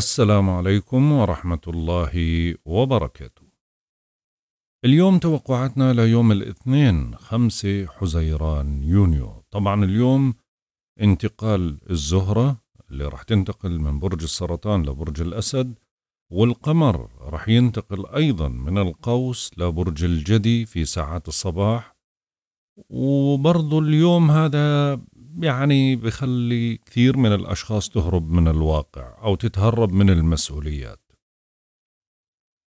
السلام عليكم ورحمة الله وبركاته. اليوم توقعاتنا ليوم الاثنين 5 حزيران يونيو، طبعا اليوم انتقال الزهرة اللي راح تنتقل من برج السرطان لبرج الأسد، والقمر راح ينتقل أيضا من القوس لبرج الجدي في ساعات الصباح، وبرضو اليوم هذا يعني بخلي كثير من الأشخاص تهرب من الواقع أو تتهرب من المسؤوليات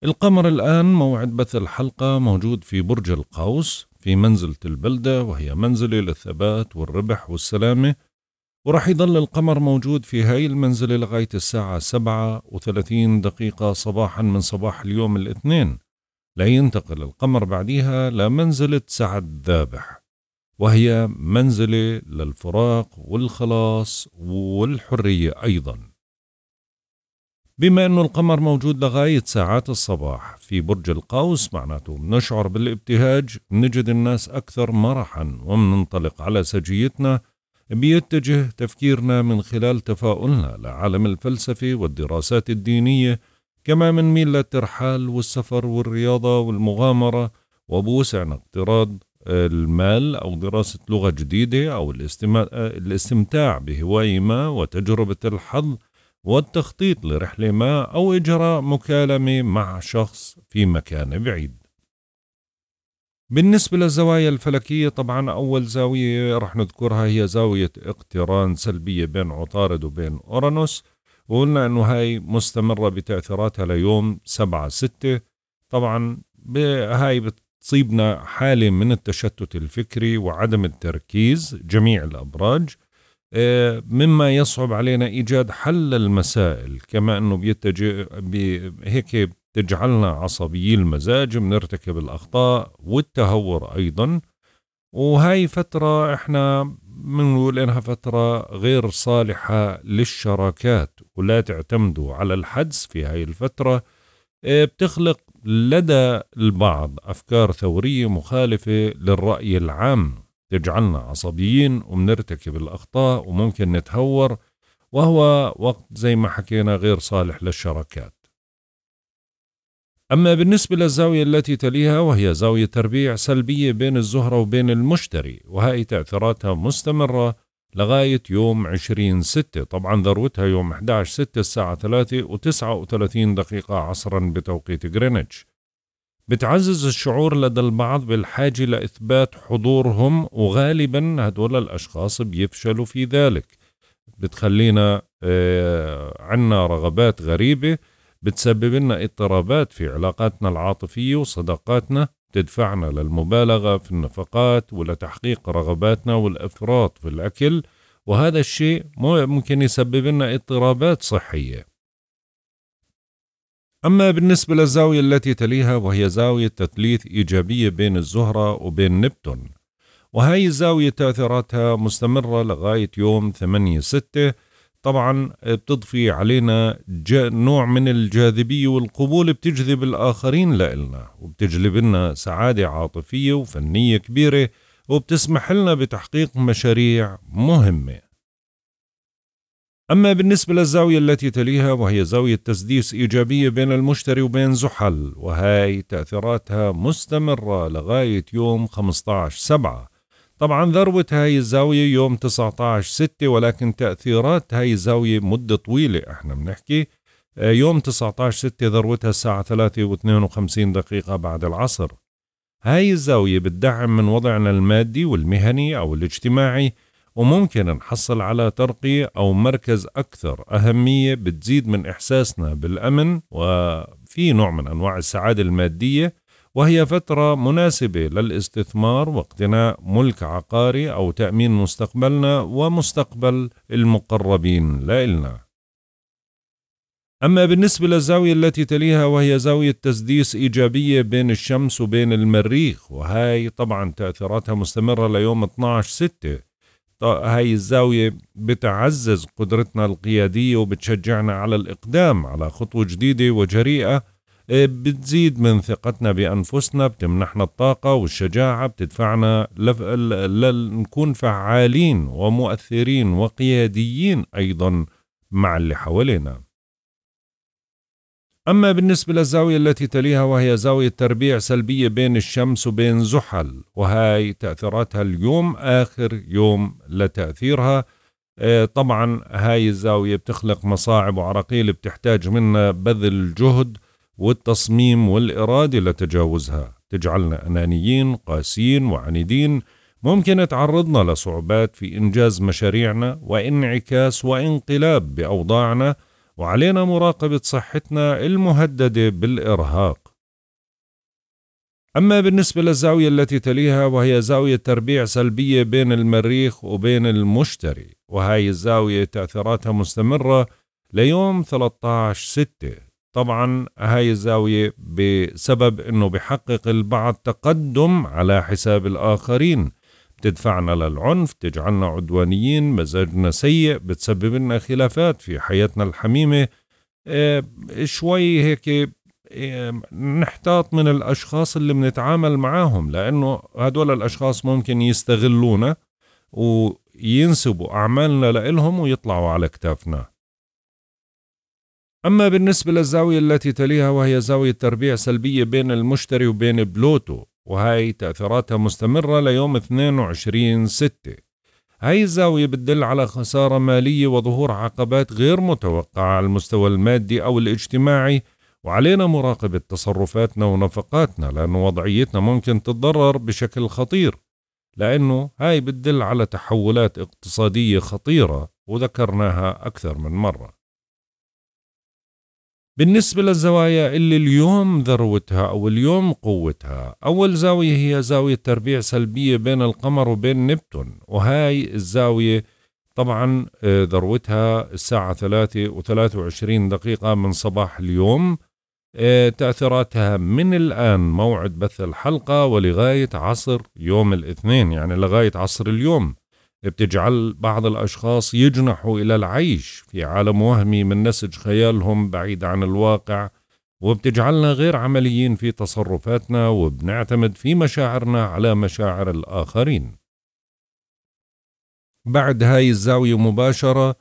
القمر الآن موعد بث الحلقة موجود في برج القوس في منزلة البلدة وهي منزلة للثبات والربح والسلامة ورح يظل القمر موجود في هاي المنزلة لغاية الساعة سبعة وثلاثين دقيقة صباحا من صباح اليوم الاثنين لا ينتقل القمر بعديها لمنزلة سعد ذابح وهي منزلة للفراق والخلاص والحرية أيضاً بما أنه القمر موجود لغاية ساعات الصباح في برج القوس معناته بنشعر بالابتهاج بنجد الناس أكثر مرحا ومننطلق على سجيتنا بيتجه تفكيرنا من خلال تفاؤلنا لعالم الفلسفة والدراسات الدينية كما ميل للترحال والسفر والرياضة والمغامرة وبوسعنا اقتراض المال أو دراسة لغة جديدة أو الاستمتاع بهواية ما وتجربة الحظ والتخطيط لرحلة ما أو إجراء مكالمة مع شخص في مكان بعيد بالنسبة للزوايا الفلكية طبعا أول زاوية رح نذكرها هي زاوية اقتران سلبية بين عطارد وبين أورانوس وقلنا أنه هاي مستمرة بتأثيراتها ليوم سبعة ستة طبعا هاي تصيبنا حالة من التشتت الفكري وعدم التركيز جميع الأبراج آه، مما يصعب علينا إيجاد حل المسائل كما أنه بيتجه بي هيك تجعلنا عصبيي المزاج بنرتكب الأخطاء والتهور أيضا وهاي فترة احنا بنقول انها فترة غير صالحة للشراكات ولا تعتمدوا على الحدس في هاي الفترة آه، بتخلق لدى البعض أفكار ثورية مخالفة للرأي العام تجعلنا عصبيين وبنرتكب الأخطاء وممكن نتهور وهو وقت زي ما حكينا غير صالح للشراكات أما بالنسبة للزاوية التي تليها وهي زاوية تربيع سلبية بين الزهرة وبين المشتري وهذه تأثيراتها مستمرة لغاية يوم 20 ستة طبعا ذروتها يوم 11 ستة الساعة 3 و39 دقيقة عصرا بتوقيت غرينتش بتعزز الشعور لدى البعض بالحاجة لإثبات حضورهم وغالبا هدول الأشخاص بيفشلوا في ذلك بتخلينا آه عنا رغبات غريبة بتسبب لنا اضطرابات في علاقاتنا العاطفية وصداقاتنا تدفعنا للمبالغة في النفقات ولتحقيق رغباتنا والإفراط في الأكل وهذا الشيء ممكن يسبب لنا اضطرابات صحية أما بالنسبة للزاوية التي تليها وهي زاوية تثليث إيجابية بين الزهرة وبين نبتون وهي الزاوية تأثيراتها مستمرة لغاية يوم 8 6 طبعا بتضفي آه، علينا نوع من الجاذبية والقبول بتجذب الآخرين لإلنا وبتجلب لنا سعادة عاطفية وفنية كبيرة وبتسمح لنا بتحقيق مشاريع مهمة أما بالنسبة للزاوية التي تليها وهي زاوية تسديس إيجابية بين المشتري وبين زحل وهاي تأثيراتها مستمرة لغاية يوم 15 سبعة طبعا ذروة هاي الزاوية يوم 19 6 ولكن تأثيرات هاي الزاوية مدة طويلة احنا بنحكي آه، يوم 19 6 ذروتها الساعة 3 و52 دقيقة بعد العصر هاي الزاوية بتدعم من وضعنا المادي والمهني أو الاجتماعي وممكن نحصل على ترقية أو مركز أكثر أهمية بتزيد من إحساسنا بالأمن وفي نوع من أنواع السعادة المادية وهي فترة مناسبة للاستثمار واقتناء ملك عقاري أو تأمين مستقبلنا ومستقبل المقربين لإلنا. أما بالنسبة للزاوية التي تليها وهي زاوية تسديس إيجابية بين الشمس وبين المريخ وهي طبعا تأثيراتها مستمرة ليوم 12 ستة هاي الزاوية بتعزز قدرتنا القيادية وبتشجعنا على الإقدام على خطوة جديدة وجريئة إيه، بتزيد من ثقتنا بأنفسنا بتمنحنا الطاقة والشجاعة بتدفعنا لنكون فعالين ومؤثرين وقياديين أيضا مع اللي حوالينا أما بالنسبة للزاوية التي تليها وهي زاوية تربيع سلبية بين الشمس وبين زحل وهاي تأثيراتها اليوم آخر يوم لتأثيرها إيه، طبعا هاي الزاوية بتخلق مصاعب وعراقيل بتحتاج منا بذل جهد والتصميم والإرادة لتجاوزها تجعلنا أنانيين قاسيين وعنيدين ممكن تعرضنا لصعوبات في إنجاز مشاريعنا وانعكاس وانقلاب بأوضاعنا وعلينا مراقبة صحتنا المهددة بالإرهاق أما بالنسبة للزاوية التي تليها وهي زاوية تربيع سلبية بين المريخ وبين المشتري وهاي الزاوية تأثيراتها مستمرة ليوم 13 6 طبعا هاي الزاوية بسبب أنه بحقق البعض تقدم على حساب الآخرين بتدفعنا للعنف تجعلنا عدوانيين مزاجنا سيء بتسبب لنا خلافات في حياتنا الحميمة اه شوي هيك آه، نحتاط من الأشخاص اللي بنتعامل معاهم لأنه هدول الأشخاص ممكن يستغلونا وينسبوا أعمالنا لإلهم ويطلعوا على كتافنا أما بالنسبة للزاوية التي تليها وهي زاوية تربيع سلبية بين المشتري وبين بلوتو وهي تأثيراتها مستمرة ليوم 22 ستة هاي الزاوية بتدل على خسارة مالية وظهور عقبات غير متوقعة على المستوى المادي أو الاجتماعي وعلينا مراقبة تصرفاتنا ونفقاتنا لأن وضعيتنا ممكن تتضرر بشكل خطير لأنه هاي بتدل على تحولات اقتصادية خطيرة وذكرناها أكثر من مرة بالنسبة للزوايا اللي اليوم ذروتها أو اليوم قوتها أول زاوية هي زاوية تربيع سلبية بين القمر وبين نبتون وهاي الزاوية طبعا آه، ذروتها الساعة ثلاثة وثلاثة وعشرين دقيقة من صباح اليوم آه، تأثيراتها من الآن موعد بث الحلقة ولغاية عصر يوم الاثنين يعني لغاية عصر اليوم بتجعل بعض الأشخاص يجنحوا إلى العيش في عالم وهمي من نسج خيالهم بعيد عن الواقع وبتجعلنا غير عمليين في تصرفاتنا وبنعتمد في مشاعرنا على مشاعر الآخرين بعد هاي الزاوية مباشرة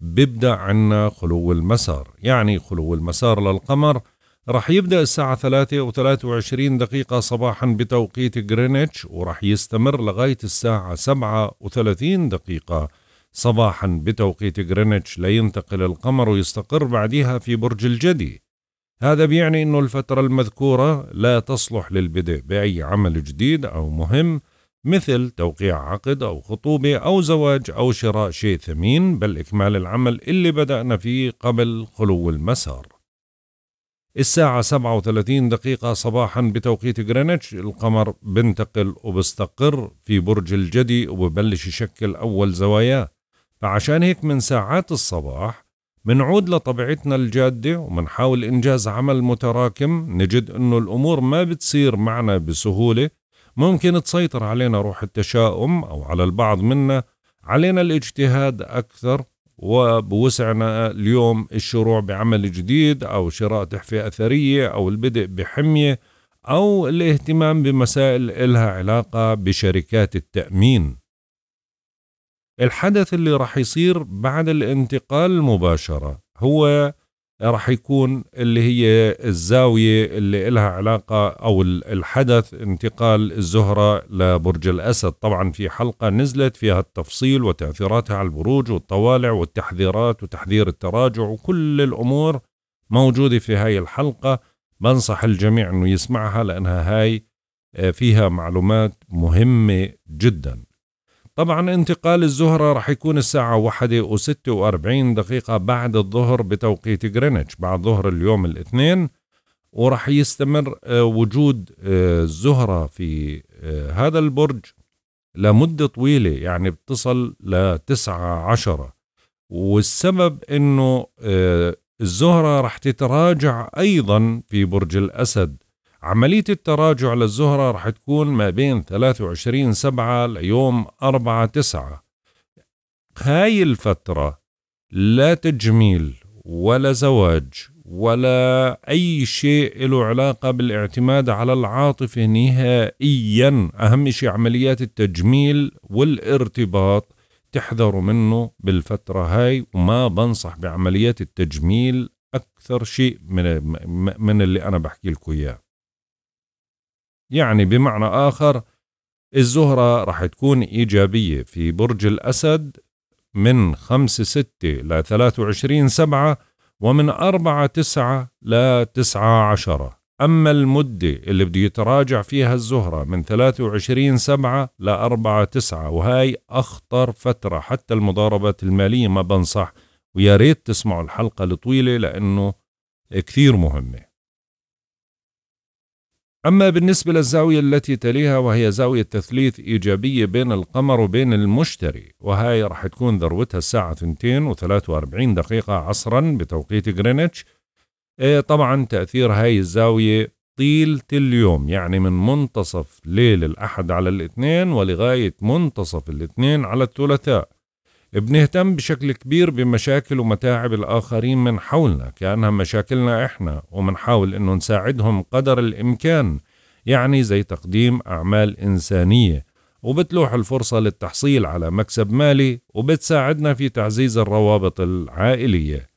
بيبدأ عنا خلو المسار يعني خلو المسار للقمر راح يبدأ الساعة 3 و 23 دقيقة صباحا بتوقيت جرينتش وراح يستمر لغاية الساعة 7 و 30 دقيقة صباحا بتوقيت جرينتش لينتقل القمر ويستقر بعدها في برج الجدي هذا بيعني أنه الفترة المذكورة لا تصلح للبدء بأي عمل جديد أو مهم مثل توقيع عقد أو خطوبة أو زواج أو شراء شيء ثمين بل إكمال العمل اللي بدأنا فيه قبل خلو المسار الساعة 37 دقيقة صباحا بتوقيت جرينتش القمر بنتقل وبستقر في برج الجدي وببلش يشكل أول زواياه فعشان هيك من ساعات الصباح منعود لطبيعتنا الجادة ومنحاول إنجاز عمل متراكم نجد أنه الأمور ما بتصير معنا بسهولة ممكن تسيطر علينا روح التشاؤم أو على البعض منا علينا الاجتهاد أكثر وبوسعنا اليوم الشروع بعمل جديد أو شراء تحفة أثرية أو البدء بحمية أو الاهتمام بمسائل إلها علاقة بشركات التأمين الحدث اللي رح يصير بعد الانتقال مباشرة هو راح يكون اللي هي الزاوية اللي إلها علاقة أو الحدث انتقال الزهرة لبرج الأسد طبعا في حلقة نزلت فيها التفصيل وتأثيراتها على البروج والطوالع والتحذيرات وتحذير التراجع وكل الأمور موجودة في هاي الحلقة بنصح الجميع أنه يسمعها لأنها هاي آه، فيها معلومات مهمة جداً طبعا انتقال الزهرة راح يكون الساعة واحدة وستة وأربعين دقيقة بعد الظهر بتوقيت غرينتش بعد ظهر اليوم الاثنين وراح يستمر آه، وجود آه، الزهرة في آه، هذا البرج لمدة طويلة يعني بتصل لتسعة عشرة والسبب انه الزهرة راح تتراجع ايضا في برج الاسد عملية التراجع للزهرة رح تكون ما بين 23 سبعة ليوم 4 تسعة هاي الفترة لا تجميل ولا زواج ولا أي شيء له علاقة بالاعتماد على العاطفة نهائيا أهم شيء عمليات التجميل والارتباط تحذروا منه بالفترة هاي وما بنصح بعمليات التجميل أكثر شيء من, من اللي أنا بحكي لكم إياه يعني بمعنى آخر الزهرة رح تكون إيجابية في برج الأسد من 5 6 ل 23 7 ومن 4 9 ل 9 10 أما المدة اللي بده يتراجع فيها الزهرة من 23 7 ل 4 9 وهي أخطر فترة حتى المضاربات المالية ما بنصح ويا ريت تسمعوا الحلقة الطويلة لأنه كثير مهمة أما بالنسبة للزاوية التي تليها وهي زاوية تثليث إيجابية بين القمر وبين المشتري وهاي راح تكون ذروتها الساعة 2 و43 دقيقة عصرا بتوقيت غرينتش إيه، طبعا تأثير هاي الزاوية طيلة اليوم يعني من منتصف ليل الأحد على الاثنين ولغاية منتصف الاثنين على الثلاثاء بنهتم بشكل كبير بمشاكل ومتاعب الآخرين من حولنا كأنها مشاكلنا إحنا ومنحاول إنه نساعدهم قدر الإمكان يعني زي تقديم أعمال إنسانية وبتلوح الفرصة للتحصيل على مكسب مالي وبتساعدنا في تعزيز الروابط العائلية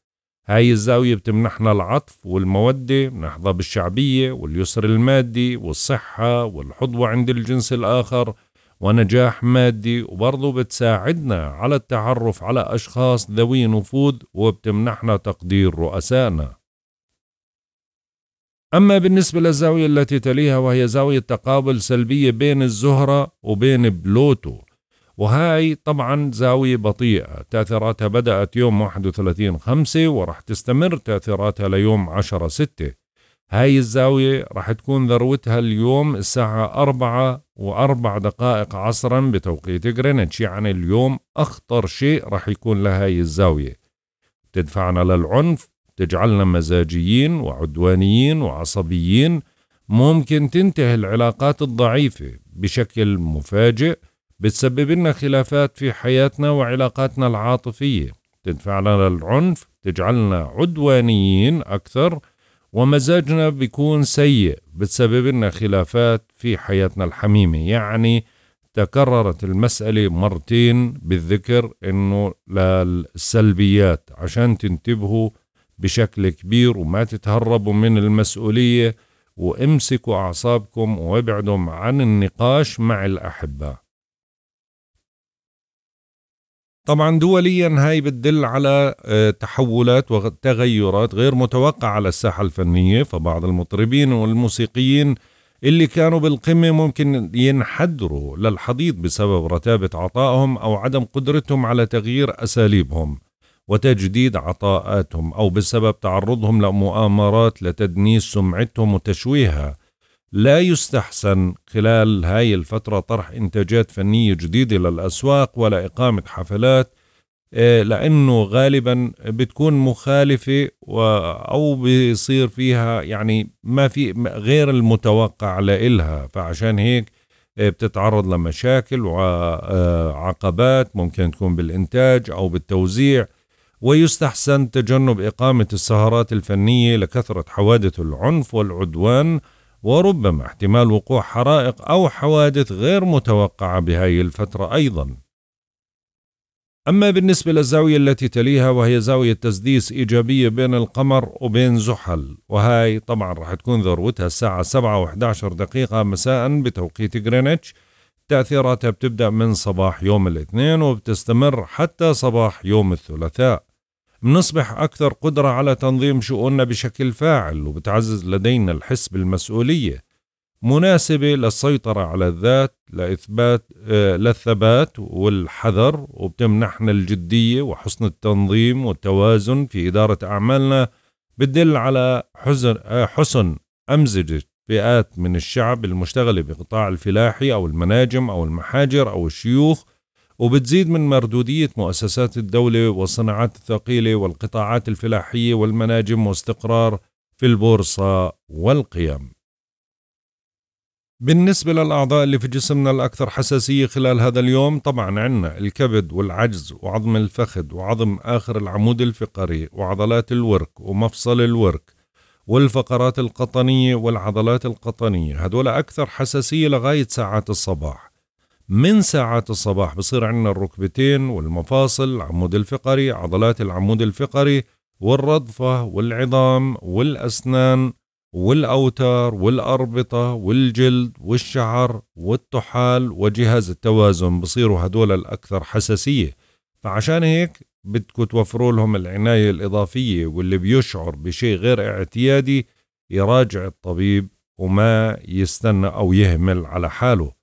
هاي الزاوية بتمنحنا العطف والمودة بنحظى بالشعبية واليسر المادي والصحة والحظوة عند الجنس الآخر ونجاح مادي وبرضه بتساعدنا على التعرف على أشخاص ذوي نفوذ وبتمنحنا تقدير رؤسائنا أما بالنسبة للزاوية التي تليها وهي زاوية تقابل سلبية بين الزهرة وبين بلوتو وهاي طبعا زاوية بطيئة تأثيراتها بدأت يوم 31 5 ورح تستمر تأثيراتها ليوم 10 6 هاي الزاوية راح تكون ذروتها اليوم الساعة أربعة وأربع دقائق عصرا بتوقيت جرينتش يعني اليوم أخطر شيء راح يكون لهاي الزاوية تدفعنا للعنف تجعلنا مزاجيين وعدوانيين وعصبيين ممكن تنتهي العلاقات الضعيفة بشكل مفاجئ بتسبب لنا خلافات في حياتنا وعلاقاتنا العاطفية تدفعنا للعنف تجعلنا عدوانيين أكثر ومزاجنا بيكون سيء بتسبب لنا خلافات في حياتنا الحميمة يعني تكررت المسألة مرتين بالذكر انه للسلبيات عشان تنتبهوا بشكل كبير وما تتهربوا من المسؤولية وامسكوا أعصابكم وابعدوا عن النقاش مع الاحباء طبعا دوليا هاي بتدل على آه، تحولات وتغيرات غير متوقعة على الساحة الفنية فبعض المطربين والموسيقيين اللي كانوا بالقمة ممكن ينحدروا للحضيض بسبب رتابة عطائهم أو عدم قدرتهم على تغيير أساليبهم وتجديد عطاءاتهم أو بسبب تعرضهم لمؤامرات لتدنيس سمعتهم وتشويهها لا يستحسن خلال هاي الفترة طرح إنتاجات فنية جديدة للأسواق ولا إقامة حفلات آه، لأنه غالبا بتكون مخالفة أو بيصير فيها يعني ما في غير المتوقع لإلها فعشان هيك آه، بتتعرض لمشاكل وعقبات آه، ممكن تكون بالإنتاج أو بالتوزيع ويستحسن تجنب إقامة السهرات الفنية لكثرة حوادث العنف والعدوان وربما احتمال وقوع حرائق أو حوادث غير متوقعة بهذه الفترة أيضا أما بالنسبة للزاوية التي تليها وهي زاوية تسديس إيجابية بين القمر وبين زحل وهاي طبعا راح تكون ذروتها الساعة 7 و11 دقيقة مساء بتوقيت غرينتش تأثيراتها بتبدأ من صباح يوم الاثنين وبتستمر حتى صباح يوم الثلاثاء بنصبح أكثر قدرة على تنظيم شؤوننا بشكل فاعل وبتعزز لدينا الحس بالمسؤولية مناسبة للسيطرة على الذات لإثبات آه، للثبات والحذر وبتمنحنا الجدية وحسن التنظيم والتوازن في إدارة أعمالنا بتدل على حزن آه، حسن أمزجة فئات من الشعب المشتغلة بقطاع الفلاحي أو المناجم أو المحاجر أو الشيوخ وبتزيد من مردودية مؤسسات الدولة والصناعات الثقيلة والقطاعات الفلاحية والمناجم واستقرار في البورصة والقيم بالنسبة للأعضاء اللي في جسمنا الأكثر حساسية خلال هذا اليوم طبعا عندنا الكبد والعجز وعظم الفخذ وعظم آخر العمود الفقري وعضلات الورك ومفصل الورك والفقرات القطنية والعضلات القطنية هدول أكثر حساسية لغاية ساعات الصباح من ساعات الصباح بصير عندنا الركبتين والمفاصل العمود الفقري عضلات العمود الفقري والرضفة والعظام والأسنان والأوتار والأربطة والجلد والشعر والطحال وجهاز التوازن بصيروا هدول الأكثر حساسية فعشان هيك بدكم توفروا لهم العناية الإضافية واللي بيشعر بشيء غير اعتيادي يراجع الطبيب وما يستنى أو يهمل على حاله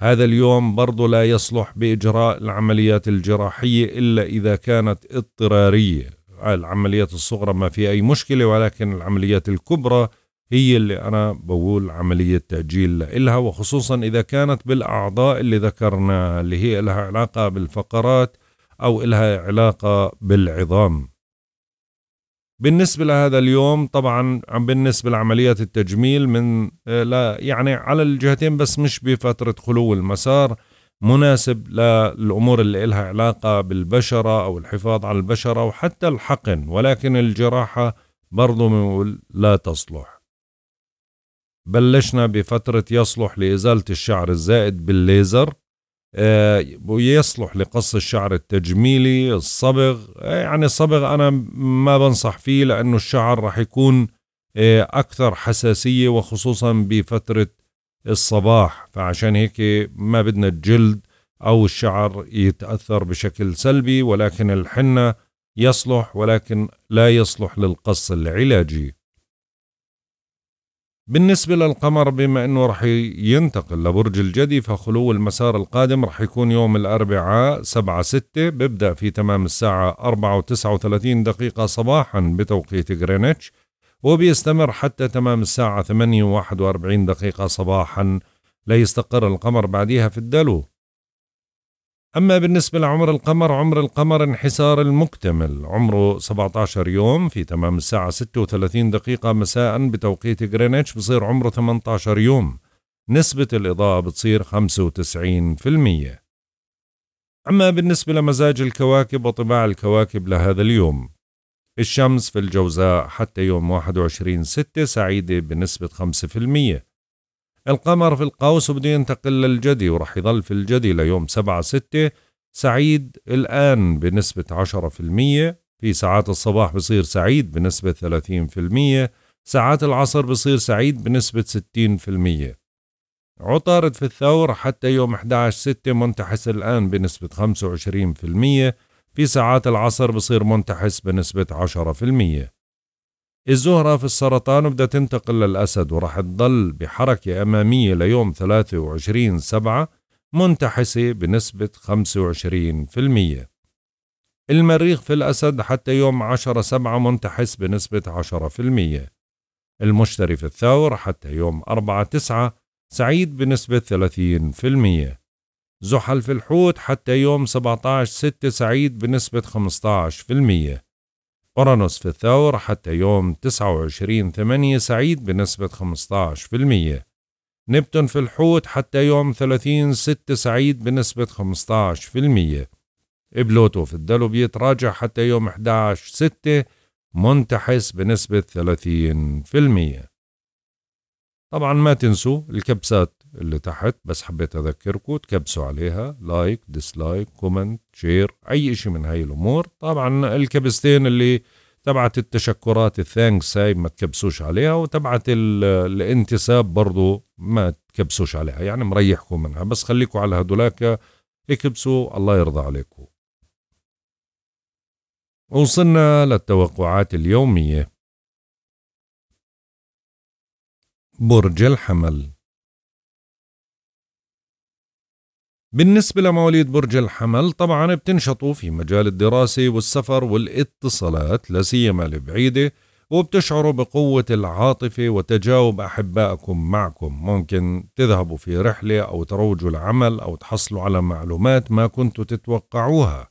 هذا اليوم برضه لا يصلح بإجراء العمليات الجراحية إلا إذا كانت اضطرارية العمليات الصغرى ما في أي مشكلة ولكن العمليات الكبرى هي اللي أنا بقول عملية تأجيل لها وخصوصا إذا كانت بالأعضاء اللي ذكرناها اللي هي لها علاقة بالفقرات أو لها علاقة بالعظام بالنسبة لهذا اليوم طبعا عم بالنسبة لعمليات التجميل من آه، لا يعني على الجهتين بس مش بفترة خلو المسار مناسب للأمور اللي إلها علاقة بالبشرة أو الحفاظ على البشرة وحتى الحقن ولكن الجراحة برضو لا تصلح بلشنا بفترة يصلح لإزالة الشعر الزائد بالليزر آه، ويصلح لقص الشعر التجميلي الصبغ آه، يعني الصبغ أنا ما بنصح فيه لأنه الشعر راح يكون آه، أكثر حساسية وخصوصا بفترة الصباح فعشان هيك ما بدنا الجلد أو الشعر يتأثر بشكل سلبي ولكن الحنة يصلح ولكن لا يصلح للقص العلاجي بالنسبة للقمر بما أنه رح ينتقل لبرج الجدي فخلو المسار القادم رح يكون يوم الأربعاء سبعة ستة ببدأ في تمام الساعة اربعة وتسعة وثلاثين دقيقة صباحا بتوقيت غرينتش وبيستمر حتى تمام الساعة ثمانية وواحد واربعين دقيقة صباحا ليستقر القمر بعدها في الدلو أما بالنسبة لعمر القمر عمر القمر انحسار المكتمل عمره 17 يوم في تمام الساعة 36 دقيقة مساء بتوقيت غرينتش بصير عمره 18 يوم نسبة الإضاءة بتصير 95% أما بالنسبة لمزاج الكواكب وطباع الكواكب لهذا اليوم الشمس في الجوزاء حتى يوم 21 6 سعيدة بنسبة 5% القمر في القوس وبده ينتقل للجدي ورح يضل في الجدي ليوم سبعة ستة سعيد الآن بنسبة عشرة في المية في ساعات الصباح بصير سعيد بنسبة ثلاثين في المية ساعات العصر بصير سعيد بنسبة ستين في المية عطارد في الثور حتى يوم 11 ستة منتحس الآن بنسبة خمسة وعشرين في المية في ساعات العصر بصير منتحس بنسبة عشرة في المية الزهرة في السرطان وبدها تنتقل للأسد وراح تضل بحركة أمامية ليوم 23 سبعة منتحسة بنسبة 25% المريخ في الأسد حتى يوم 10 سبعة منتحس بنسبة 10% المشتري في الثور حتى يوم 4 تسعة سعيد بنسبة 30% زحل في الحوت حتى يوم 17 ستة سعيد بنسبة 15% أورانوس في الثور حتى يوم 29 8 سعيد بنسبة 15%، نبتون في الحوت حتى يوم 30 6 سعيد بنسبة 15%، بلوتو في الدلو بيتراجع حتى يوم 11 6 منتحس بنسبة 30%. طبعا ما تنسوا الكبسات اللي تحت بس حبيت اذكركم تكبسوا عليها لايك ديسلايك كومنت شير اي شيء من هاي الامور طبعا الكبستين اللي تبعت التشكرات الثانكس هاي ما تكبسوش عليها وتبعت الانتساب برضو ما تكبسوش عليها يعني مريحكم منها بس خليكم على هدولاك اكبسوا الله يرضى عليكم وصلنا للتوقعات اليومية برج الحمل بالنسبة لمواليد برج الحمل طبعا بتنشطوا في مجال الدراسة والسفر والاتصالات لا سيما البعيدة وبتشعروا بقوة العاطفة وتجاوب أحبائكم معكم ممكن تذهبوا في رحلة أو تروجوا العمل أو تحصلوا على معلومات ما كنتوا تتوقعوها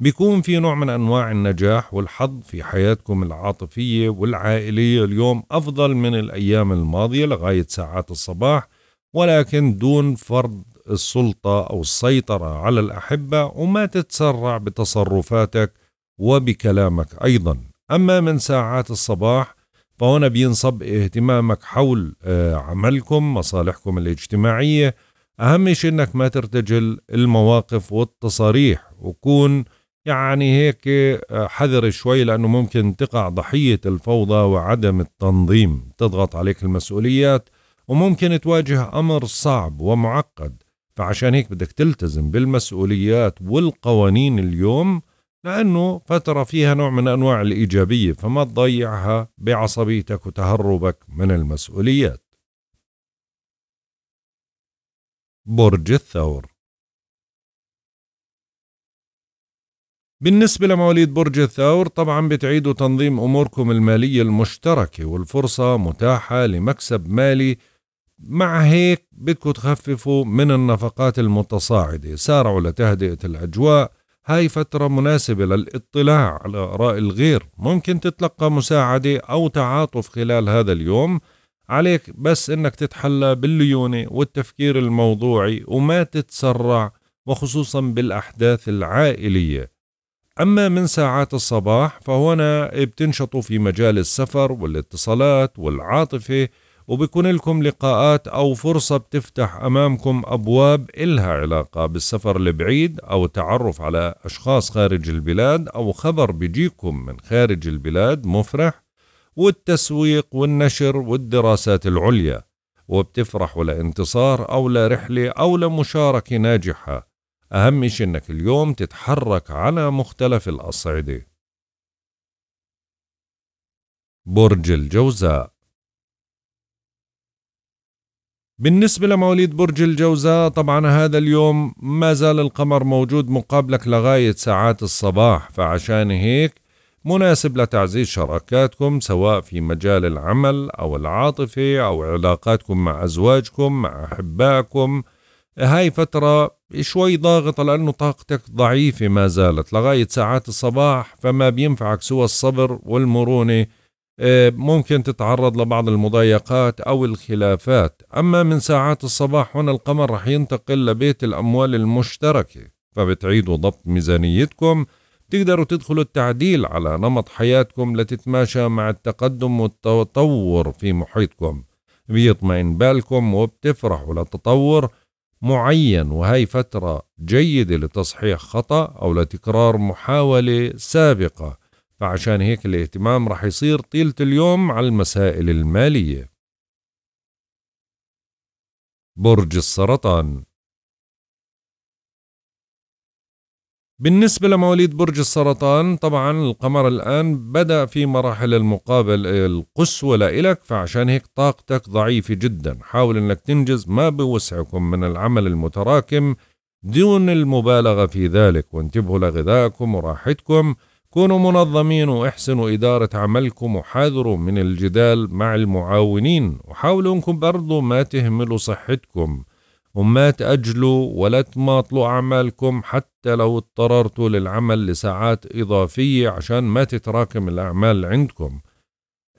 بيكون في نوع من أنواع النجاح والحظ في حياتكم العاطفية والعائلية اليوم أفضل من الأيام الماضية لغاية ساعات الصباح ولكن دون فرض السلطة أو السيطرة على الأحبة وما تتسرع بتصرفاتك وبكلامك أيضا أما من ساعات الصباح فهنا بينصب اهتمامك حول آه، عملكم مصالحكم الاجتماعية أهم شيء أنك ما ترتجل المواقف والتصاريح وكون يعني هيك آه، حذر شوي لأنه ممكن تقع ضحية الفوضى وعدم التنظيم تضغط عليك المسؤوليات وممكن تواجه أمر صعب ومعقد فعشان هيك بدك تلتزم بالمسؤوليات والقوانين اليوم لأنه فترة فيها نوع من أنواع الإيجابية فما تضيعها بعصبيتك وتهربك من المسؤوليات برج الثور بالنسبة لمواليد برج الثور طبعا بتعيدوا تنظيم أموركم المالية المشتركة والفرصة متاحة لمكسب مالي مع هيك بدكم تخففوا من النفقات المتصاعدة سارعوا لتهدئة الأجواء هاي فترة مناسبة للاطلاع على آراء الغير ممكن تتلقى مساعدة أو تعاطف خلال هذا اليوم عليك بس إنك تتحلى بالليونة والتفكير الموضوعي وما تتسرع وخصوصا بالأحداث العائلية أما من ساعات الصباح فهنا بتنشطوا في مجال السفر والاتصالات والعاطفة وبكون لكم لقاءات أو فرصة بتفتح أمامكم أبواب إلها علاقة بالسفر لبعيد أو التعرف على أشخاص خارج البلاد أو خبر بيجيكم من خارج البلاد مفرح والتسويق والنشر والدراسات العليا وبتفرحوا لانتصار أو لرحلة أو لمشاركة ناجحة أهم شيء إنك اليوم تتحرك على مختلف الأصعدة برج الجوزاء بالنسبة لمواليد برج الجوزاء طبعا هذا اليوم ما زال القمر موجود مقابلك لغاية ساعات الصباح فعشان هيك مناسب لتعزيز شراكاتكم سواء في مجال العمل أو العاطفة أو علاقاتكم مع أزواجكم مع أحبائكم هاي فترة شوي ضاغطة لأنه طاقتك ضعيفة ما زالت لغاية ساعات الصباح فما بينفعك سوى الصبر والمرونة آه، ممكن تتعرض لبعض المضايقات أو الخلافات أما من ساعات الصباح هنا القمر رح ينتقل لبيت الأموال المشتركة فبتعيدوا ضبط ميزانيتكم تقدروا تدخلوا التعديل على نمط حياتكم لتتماشى مع التقدم والتطور في محيطكم بيطمئن بالكم وبتفرحوا لتطور معين وهي فترة جيدة لتصحيح خطأ أو لتكرار محاولة سابقة فعشان هيك الاهتمام رح يصير طيلة اليوم على المسائل المالية برج السرطان بالنسبة لمواليد برج السرطان طبعا القمر الآن بدأ في مراحل المقابل القسوة لإلك فعشان هيك طاقتك ضعيفة جدا حاول أنك تنجز ما بوسعكم من العمل المتراكم دون المبالغة في ذلك وانتبهوا لغذائكم وراحتكم كونوا منظمين واحسنوا إدارة عملكم وحاذروا من الجدال مع المعاونين وحاولوا انكم برضو ما تهملوا صحتكم وما تأجلوا ولا تماطلوا أعمالكم حتى لو اضطررتوا للعمل لساعات إضافية عشان ما تتراكم الأعمال عندكم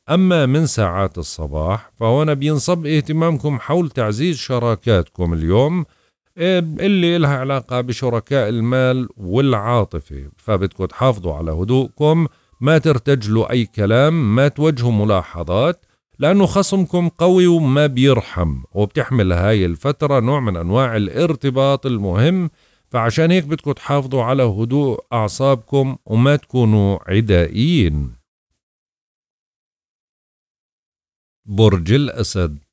أما من ساعات الصباح فهنا بينصب اهتمامكم حول تعزيز شراكاتكم اليوم اللي لها علاقة بشركاء المال والعاطفة فبدكم تحافظوا على هدوءكم ما ترتجلوا أي كلام ما توجهوا ملاحظات لأنه خصمكم قوي وما بيرحم وبتحمل هاي الفترة نوع من أنواع الارتباط المهم فعشان هيك بدكم تحافظوا على هدوء أعصابكم وما تكونوا عدائيين برج الأسد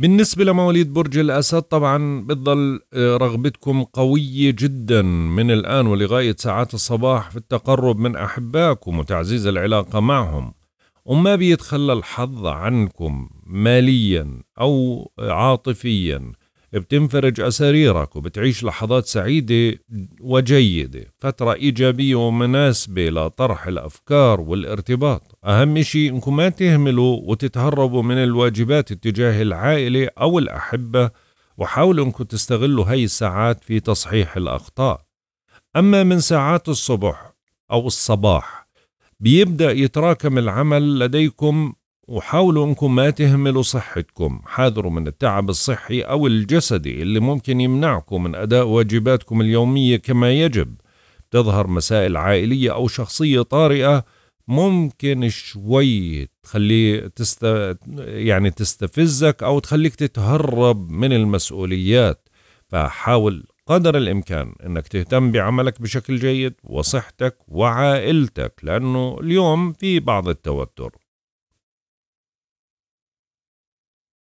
بالنسبة لمواليد برج الأسد طبعا بتضل آه، رغبتكم قوية جدا من الآن ولغاية ساعات الصباح في التقرب من أحبائكم وتعزيز العلاقة معهم وما بيتخلى الحظ عنكم ماليا أو عاطفيا بتنفرج أساريرك وبتعيش لحظات سعيدة وجيدة فترة إيجابية ومناسبة لطرح الأفكار والارتباط أهم شيء أنكم ما تهملوا وتتهربوا من الواجبات اتجاه العائلة أو الأحبة وحاولوا أنكم تستغلوا هاي الساعات في تصحيح الأخطاء أما من ساعات الصبح أو الصباح بيبدأ يتراكم العمل لديكم وحاولوا انكم ما تهملوا صحتكم حاذروا من التعب الصحي او الجسدي اللي ممكن يمنعكم من اداء واجباتكم اليومية كما يجب تظهر مسائل عائلية او شخصية طارئة ممكن شوي تخلي تست... يعني تستفزك او تخليك تتهرب من المسؤوليات فحاول قدر الامكان انك تهتم بعملك بشكل جيد وصحتك وعائلتك لانه اليوم في بعض التوتر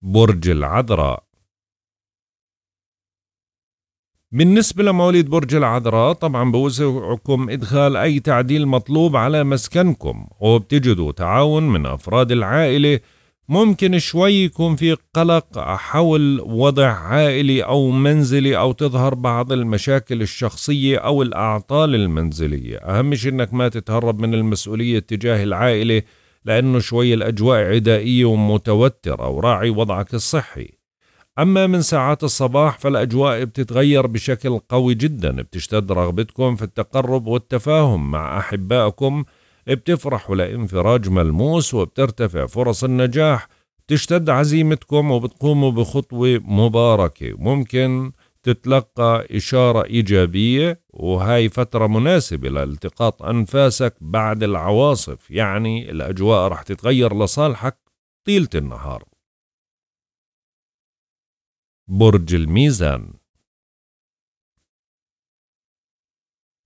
برج العذراء بالنسبة لمواليد برج العذراء طبعا بوسعكم إدخال أي تعديل مطلوب على مسكنكم وبتجدوا تعاون من أفراد العائلة ممكن شوي يكون في قلق حول وضع عائلي أو منزلي أو تظهر بعض المشاكل الشخصية أو الأعطال المنزلية أهم شيء أنك ما تتهرب من المسؤولية تجاه العائلة لأنه شوي الأجواء عدائية ومتوترة وراعي وضعك الصحي أما من ساعات الصباح فالأجواء بتتغير بشكل قوي جدا بتشتد رغبتكم في التقرب والتفاهم مع أحبائكم بتفرحوا لانفراج ملموس وبترتفع فرص النجاح تشتد عزيمتكم وبتقوموا بخطوة مباركة ممكن تتلقى إشارة إيجابية وهاي فترة مناسبة لالتقاط أنفاسك بعد العواصف يعني الأجواء رح تتغير لصالحك طيلة النهار برج الميزان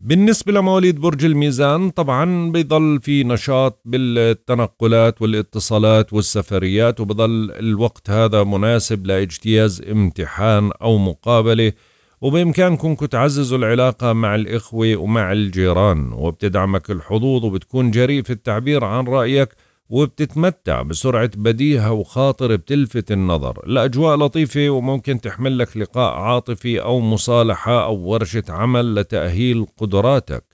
بالنسبة لمواليد برج الميزان طبعا بيضل في نشاط بالتنقلات والاتصالات والسفريات وبضل الوقت هذا مناسب لاجتياز امتحان أو مقابلة وبإمكانكم تعززوا العلاقة مع الإخوة ومع الجيران وبتدعمك الحظوظ وبتكون جريء في التعبير عن رأيك وبتتمتع بسرعة بديهة وخاطر بتلفت النظر الأجواء لطيفة وممكن تحمل لك لقاء عاطفي أو مصالحة أو ورشة عمل لتأهيل قدراتك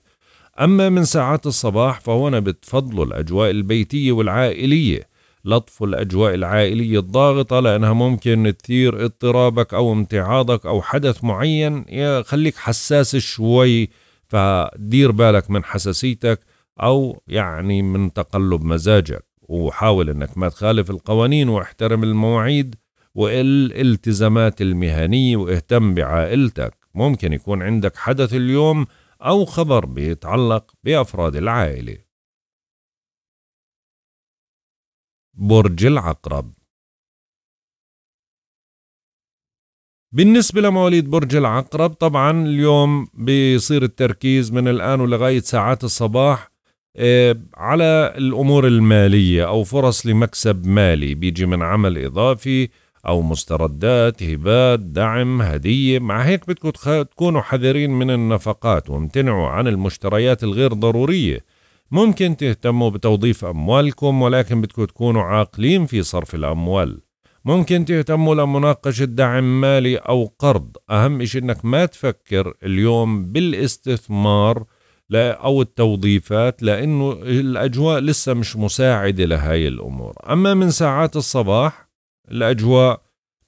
أما من ساعات الصباح فهنا بتفضلوا الأجواء البيتية والعائلية لطفوا الأجواء العائلية الضاغطة لأنها ممكن تثير اضطرابك أو امتعاضك أو حدث معين يخليك حساس شوي فدير بالك من حساسيتك أو يعني من تقلب مزاجك وحاول انك ما تخالف القوانين واحترم المواعيد والالتزامات المهنيه واهتم بعائلتك ممكن يكون عندك حدث اليوم او خبر بيتعلق بافراد العائله برج العقرب بالنسبة لمواليد برج العقرب طبعا اليوم بيصير التركيز من الآن ولغاية ساعات الصباح آه، على الأمور المالية أو فرص لمكسب مالي بيجي من عمل إضافي أو مستردات هبات دعم هدية مع هيك بدكم تكونوا حذرين من النفقات وامتنعوا عن المشتريات الغير ضرورية ممكن تهتموا بتوظيف أموالكم ولكن بدكم تكونوا عاقلين في صرف الأموال ممكن تهتموا لمناقشة دعم مالي أو قرض أهم إشي أنك ما تفكر اليوم بالاستثمار لا أو التوظيفات لأنه الأجواء لسه مش مساعدة لهاي الأمور أما من ساعات الصباح الأجواء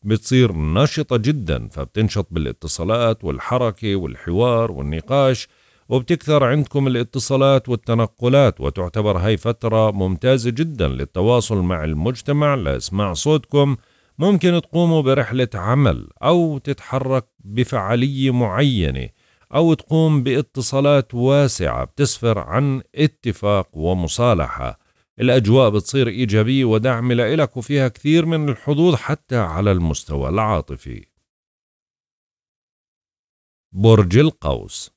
بتصير نشطة جدا فبتنشط بالاتصالات والحركة والحوار والنقاش وبتكثر عندكم الاتصالات والتنقلات وتعتبر هاي فترة ممتازة جدا للتواصل مع المجتمع لإسماع صوتكم ممكن تقوموا برحلة عمل أو تتحرك بفعالية معينة أو تقوم باتصالات واسعة بتسفر عن اتفاق ومصالحة الأجواء بتصير إيجابية وداعمة لإلك وفيها كثير من الحظوظ حتى على المستوى العاطفي برج القوس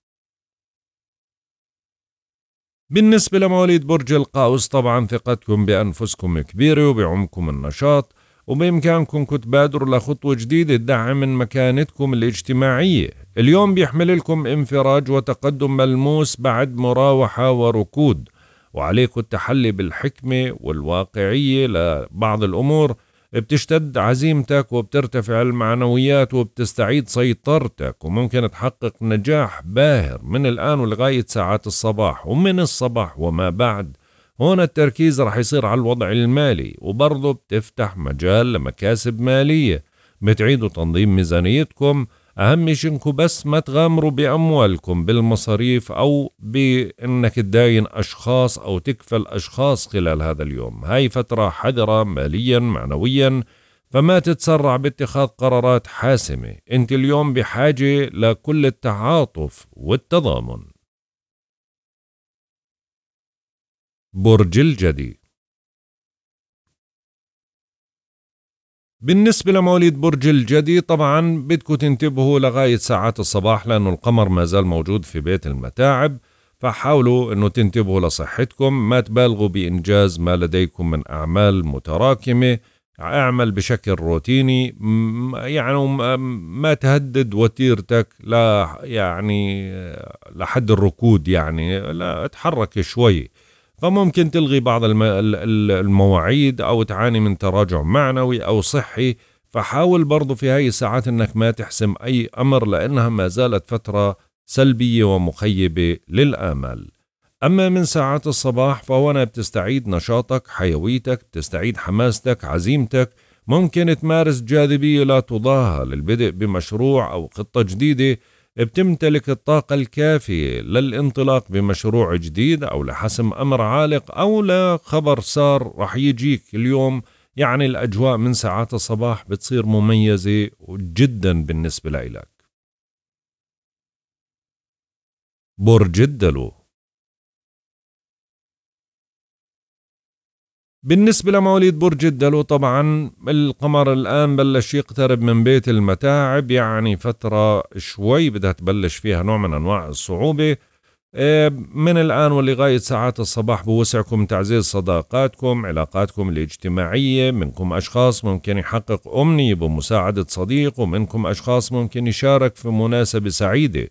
بالنسبة لمواليد برج القوس طبعا ثقتكم بأنفسكم كبيرة وبعمكم النشاط وبإمكانكم تبادروا لخطوة جديدة تدعم من مكانتكم الاجتماعية اليوم بيحمل لكم انفراج وتقدم ملموس بعد مراوحة وركود وعليكم التحلي بالحكمة والواقعية لبعض الأمور بتشتد عزيمتك وبترتفع المعنويات وبتستعيد سيطرتك وممكن تحقق نجاح باهر من الآن ولغاية ساعات الصباح ومن الصباح وما بعد هون التركيز رح يصير على الوضع المالي وبرضه بتفتح مجال لمكاسب مالية بتعيدوا تنظيم ميزانيتكم أهم شيء إنكم بس ما تغامروا بأموالكم بالمصاريف أو بإنك تداين أشخاص أو تكفل أشخاص خلال هذا اليوم هاي فترة حذرة ماليا معنويا فما تتسرع باتخاذ قرارات حاسمة أنت اليوم بحاجة لكل التعاطف والتضامن برج الجدي بالنسبة لمواليد برج الجدي طبعا بدكم تنتبهوا لغاية ساعات الصباح لأنه القمر ما زال موجود في بيت المتاعب فحاولوا أنه تنتبهوا لصحتكم ما تبالغوا بإنجاز ما لديكم من أعمال متراكمة اعمل بشكل روتيني يعني ما تهدد وتيرتك لا يعني لحد الركود يعني لا اتحرك شوي فممكن تلغي بعض المواعيد أو تعاني من تراجع معنوي أو صحي فحاول برضو في هاي الساعات أنك ما تحسم أي أمر لأنها ما زالت فترة سلبية ومخيبة للآمال أما من ساعات الصباح فهنا بتستعيد نشاطك حيويتك بتستعيد حماستك عزيمتك ممكن تمارس جاذبية لا تضاهى للبدء بمشروع أو خطة جديدة بتمتلك الطاقة الكافية للانطلاق بمشروع جديد أو لحسم أمر عالق أو لخبر سار رح يجيك اليوم يعني الأجواء من ساعات الصباح بتصير مميزة جدا بالنسبة لإلك برج الدلو بالنسبة لمواليد برج الدلو طبعا القمر الآن بلش يقترب من بيت المتاعب يعني فترة شوي بدها تبلش فيها نوع من أنواع الصعوبة آه، من الآن ولغاية ساعات الصباح بوسعكم تعزيز صداقاتكم علاقاتكم الاجتماعية منكم أشخاص ممكن يحقق أمنية بمساعدة صديق ومنكم أشخاص ممكن يشارك في مناسبة سعيدة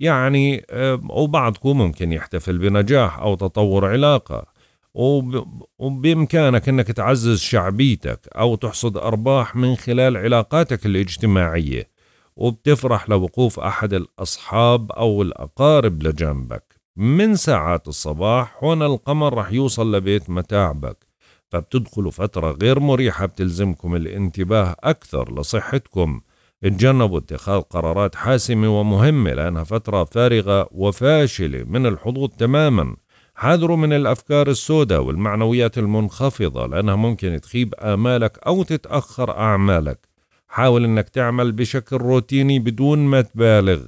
يعني آه، وبعضكم ممكن يحتفل بنجاح أو تطور علاقة وبإمكانك أنك تعزز شعبيتك أو تحصد أرباح من خلال علاقاتك الاجتماعية وبتفرح لوقوف أحد الأصحاب أو الأقارب لجنبك من ساعات الصباح هون القمر رح يوصل لبيت متاعبك فبتدخلوا فترة غير مريحة بتلزمكم الانتباه أكثر لصحتكم اتجنبوا اتخاذ قرارات حاسمة ومهمة لأنها فترة فارغة وفاشلة من الحظوظ تماما حذروا من الأفكار السوداء والمعنويات المنخفضة لأنها ممكن تخيب آمالك أو تتأخر أعمالك حاول أنك تعمل بشكل روتيني بدون ما تبالغ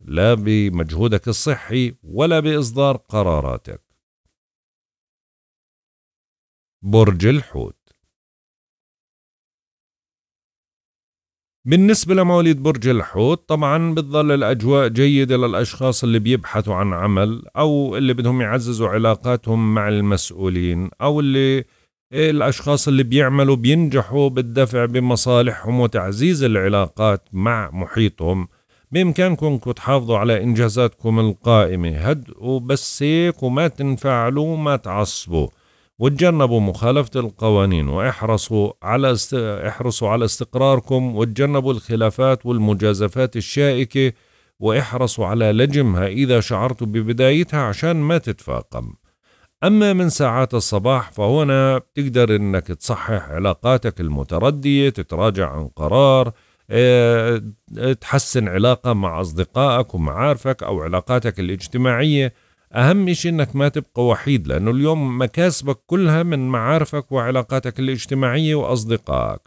لا بمجهودك الصحي ولا بإصدار قراراتك برج الحوت بالنسبة لمواليد برج الحوت طبعا بتظل الأجواء جيدة للأشخاص اللي بيبحثوا عن عمل أو اللي بدهم يعززوا علاقاتهم مع المسؤولين أو اللي الأشخاص اللي بيعملوا بينجحوا بالدفع بمصالحهم وتعزيز العلاقات مع محيطهم بإمكانكم تحافظوا على إنجازاتكم القائمة هدئوا بس هيك وما تنفعلوا وما تعصبوا وتجنبوا مخالفة القوانين واحرصوا على است... احرصوا على استقراركم وتجنبوا الخلافات والمجازفات الشائكة واحرصوا على لجمها إذا شعرتوا ببدايتها عشان ما تتفاقم أما من ساعات الصباح فهنا بتقدر إنك تصحح علاقاتك المتردية تتراجع عن قرار آه، تحسن علاقة مع أصدقائك ومعارفك أو علاقاتك الاجتماعية أهم شيء إنك ما تبقى وحيد لأنه اليوم مكاسبك كلها من معارفك وعلاقاتك الاجتماعية وأصدقائك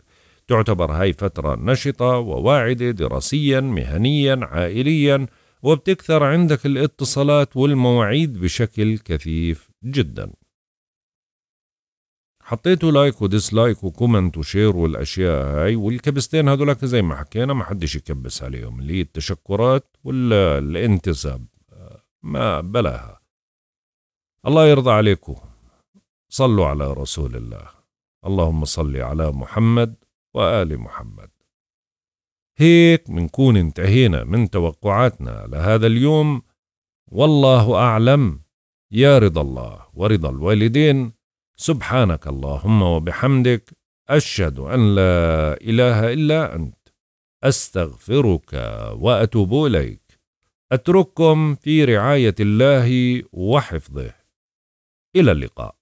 تعتبر هاي فترة نشطة وواعدة دراسيا مهنيا عائليا وبتكثر عندك الاتصالات والمواعيد بشكل كثيف جدا حطيتوا لايك وديسلايك وكومنت وشير والاشياء هاي والكبستين هذولك زي ما حكينا ما حدش يكبس عليهم اللي هي التشكرات ولا الانتساب آه، ما بلاها الله يرضى عليكم صلوا على رسول الله اللهم صل على محمد وآل محمد هيك منكون انتهينا من توقعاتنا لهذا اليوم والله أعلم يا رضا الله ورضا الوالدين سبحانك اللهم وبحمدك أشهد أن لا إله إلا أنت أستغفرك وأتوب إليك أترككم في رعاية الله وحفظه إلى اللقاء